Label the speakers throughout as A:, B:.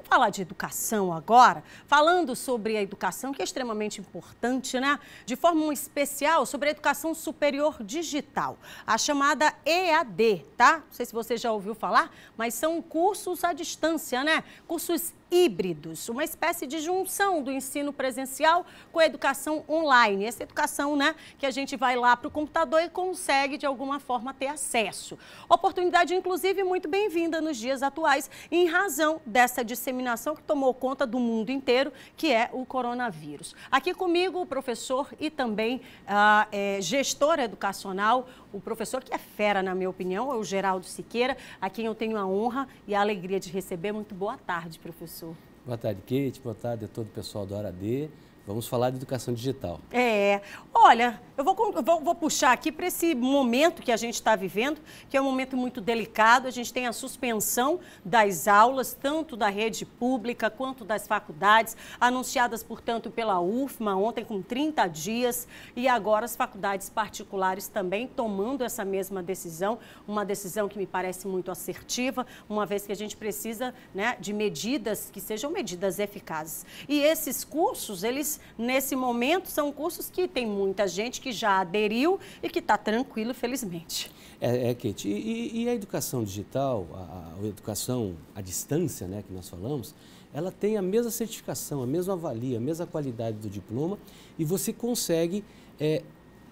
A: Vamos falar de educação agora, falando sobre a educação, que é extremamente importante, né? De forma especial sobre a educação superior digital, a chamada EAD, tá? Não sei se você já ouviu falar, mas são cursos à distância, né? Cursos híbridos, uma espécie de junção do ensino presencial com a educação online. Essa educação, né, que a gente vai lá para o computador e consegue, de alguma forma, ter acesso. Oportunidade, inclusive, muito bem-vinda nos dias atuais, em razão dessa disseminação que tomou conta do mundo inteiro, que é o coronavírus. Aqui comigo, o professor e também a ah, é, gestora educacional, o professor que é fera, na minha opinião, é o Geraldo Siqueira, a quem eu tenho a honra e a alegria de receber. Muito boa tarde, professor.
B: Boa tarde, Kate. Boa tarde a todo o pessoal do D. Vamos falar de educação digital.
A: É. Olha, eu vou, vou, vou puxar aqui para esse momento que a gente está vivendo, que é um momento muito delicado. A gente tem a suspensão das aulas, tanto da rede pública quanto das faculdades, anunciadas, portanto, pela UFMA ontem com 30 dias, e agora as faculdades particulares também tomando essa mesma decisão, uma decisão que me parece muito assertiva, uma vez que a gente precisa né, de medidas que sejam medidas eficazes. E esses cursos, eles cursos nesse momento são cursos que tem muita gente que já aderiu e que está tranquilo, felizmente.
B: É, é Kate, e, e, a educação digital, a, a educação à distância, né, que nós falamos, ela tem a mesma certificação, a mesma valia a mesma qualidade do diploma e você consegue é,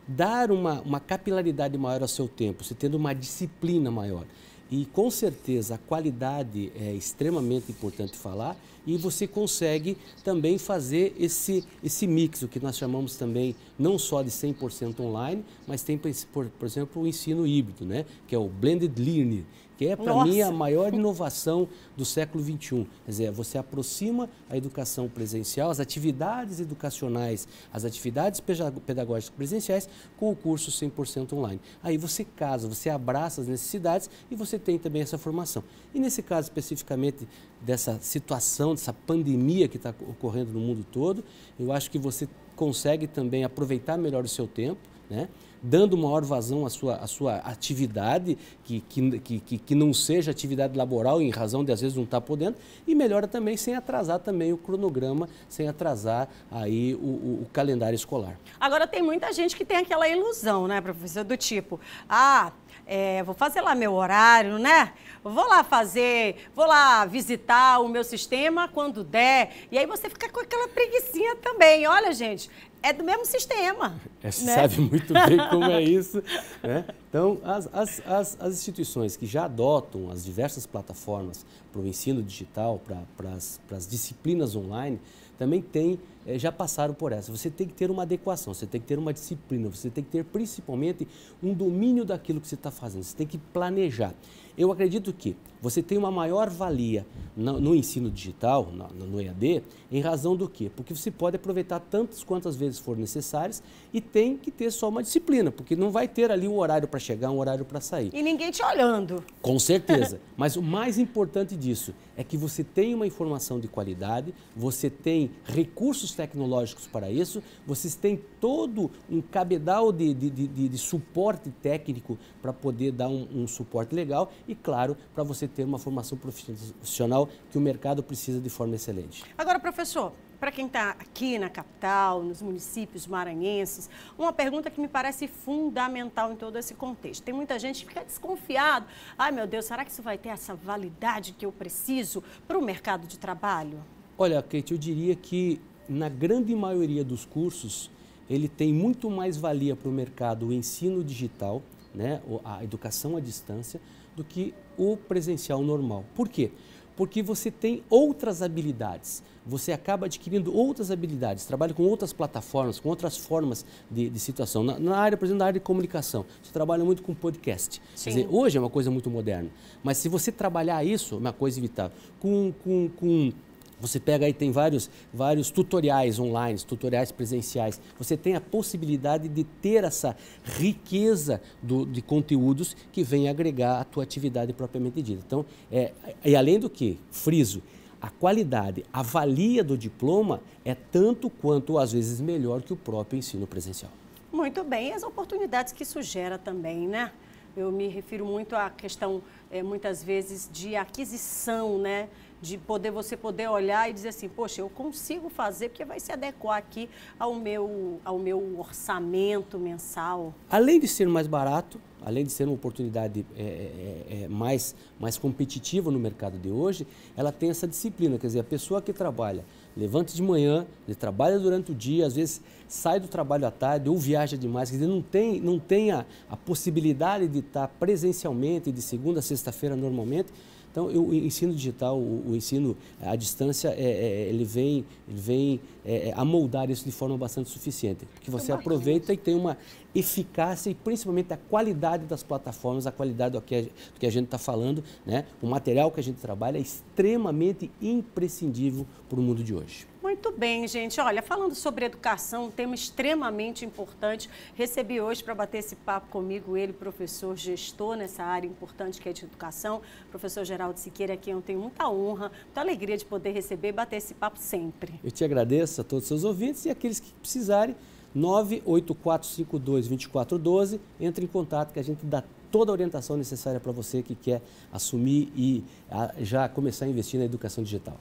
B: dar uma, uma capilaridade maior ao seu tempo, você tendo uma disciplina maior. E com certeza a qualidade é extremamente importante falar e você consegue também fazer esse, esse mix, o que nós chamamos também não só de 100% online, mas tem, por, por exemplo, o ensino híbrido, né? que é o Blended Learning, que é, para mim, a maior inovação do século XXI. Quer dizer, você aproxima a educação presencial, as atividades educacionais, as atividades pedagógicas presenciais, com o curso 100% online. Aí você casa, você abraça as necessidades e você tem também essa formação. E nesse caso especificamente dessa situação, dessa pandemia que está ocorrendo no mundo todo, eu acho que você consegue também aproveitar melhor o seu tempo né? dando maior vazão à sua, à sua atividade, que, que, que, que não seja atividade laboral, em razão de às vezes não estar tá podendo, e melhora também sem atrasar também o cronograma, sem atrasar aí o, o, o calendário escolar.
A: Agora, tem muita gente que tem aquela ilusão, né, professor, do tipo, ah, é, vou fazer lá meu horário, né? Vou lá fazer, vou lá visitar o meu sistema quando der. E aí você fica com aquela preguiçinha também. Olha, gente, é do mesmo sistema. É, né? Sabe muito bem como é
B: isso. Né? Então, as, as, as, as, instituições que já adotam as diversas plataformas para o ensino digital, para as disciplinas online, também tem, é, já passaram por essa. Você tem que ter uma adequação, você tem que ter uma disciplina, você tem que ter principalmente um domínio daquilo que você está fazendo, você tem que planejar. Eu acredito que você tem uma maior valia no, no ensino digital, no, no EAD, em razão do quê? Porque você pode aproveitar tantas quantas vezes for necessárias e tem que ter só uma disciplina, porque não vai ter ali um horário para chegar, um horário para sair. E
A: ninguém te olhando.
B: Com certeza. Mas o mais importante disso é que você tem uma informação de qualidade, você tem recursos tecnológicos para isso, vocês têm todo um cabedal de, de, de, de suporte técnico para poder dar um, um suporte legal e, claro, para você ter uma formação profissional que o mercado precisa de forma excelente.
A: Agora, professor, para quem está aqui na capital, nos municípios maranhenses, uma pergunta que me parece fundamental em todo esse contexto. Tem muita gente que fica desconfiado. Ai, meu Deus, será que isso vai ter essa validade que eu preciso para o mercado de trabalho?
B: Olha, Kate, eu diria que na grande maioria dos cursos, ele tem muito mais valia para o mercado o ensino digital, né, a educação à distância, do que o presencial normal. Por quê? porque você tem outras habilidades. Você acaba adquirindo outras habilidades, trabalha com outras plataformas, com outras formas de, de situação. Na, na, área, por exemplo, na área de comunicação, você trabalha muito com podcast. Dizer, hoje é uma coisa muito moderna, mas se você trabalhar isso, é uma coisa evitável. Com, com, com você pega aí, tem vários, vários tutoriais online, tutoriais presenciais. Você tem a possibilidade de ter essa riqueza do, de conteúdos que vem agregar a tua atividade propriamente dita. Então, é, e além do que, friso, a qualidade, a valia do diploma é tanto quanto, às vezes, melhor que o próprio ensino presencial.
A: Muito bem, e as oportunidades que isso gera também, né? Eu me refiro muito à questão, é, muitas vezes, de aquisição, né? de poder você poder olhar e dizer assim, poxa, eu consigo fazer porque vai se adequar aqui ao meu, ao meu orçamento mensal.
B: Além de ser mais barato, além de ser uma oportunidade é, é, é, é, mais, mais competitiva no mercado de hoje, ela tem essa disciplina, quer dizer, a pessoa que trabalha, levanta de manhã, ele trabalha durante o dia, às vezes sai do trabalho à tarde ou viaja demais, quer dizer, não tem, não tem a, a possibilidade de estar presencialmente de segunda a sexta-feira normalmente, então, eu, o ensino digital, o, o ensino à distância, é, é, ele vem, ele vem é, é amoldar isso de forma bastante suficiente, porque você aproveita e tem uma eficácia e principalmente a qualidade das plataformas, a qualidade do que a, do que a gente está falando, né? o material que a gente trabalha é extremamente imprescindível para o mundo de hoje.
A: Muito bem, gente. Olha, falando sobre educação, um tema extremamente importante. Recebi hoje para bater esse papo comigo ele, professor gestor nessa área importante que é de educação, professor Geraldo Siqueira, que eu tenho muita honra, muita alegria de poder receber e bater esse papo sempre.
B: Eu te agradeço a todos os seus ouvintes e aqueles que precisarem. 984522412. Entre em contato que a gente dá toda a orientação necessária para você que quer assumir e ah, já começar a investir na educação digital.